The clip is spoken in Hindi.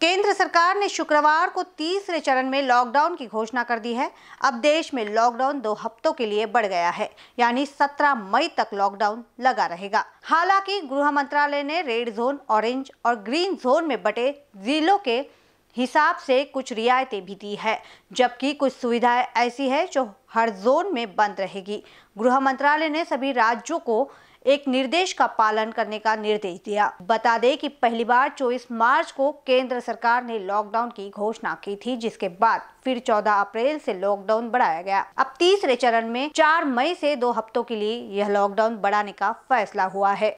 केंद्र सरकार ने शुक्रवार को तीसरे चरण में लॉकडाउन की घोषणा कर दी है अब देश में लॉकडाउन दो हफ्तों के लिए बढ़ गया है यानी 17 मई तक लॉकडाउन लगा रहेगा हालांकि गृह मंत्रालय ने रेड जोन ऑरेंज और ग्रीन जोन में बटे जिलों के हिसाब से कुछ रियायतें भी दी है जबकि कुछ सुविधाएं ऐसी है जो हर जोन में बंद रहेगी गृह मंत्रालय ने सभी राज्यों को एक निर्देश का पालन करने का निर्देश दिया बता दें कि पहली बार 24 मार्च को केंद्र सरकार ने लॉकडाउन की घोषणा की थी जिसके बाद फिर 14 अप्रैल से लॉकडाउन बढ़ाया गया अब तीसरे चरण में 4 मई से दो हफ्तों के लिए यह लॉकडाउन बढ़ाने का फैसला हुआ है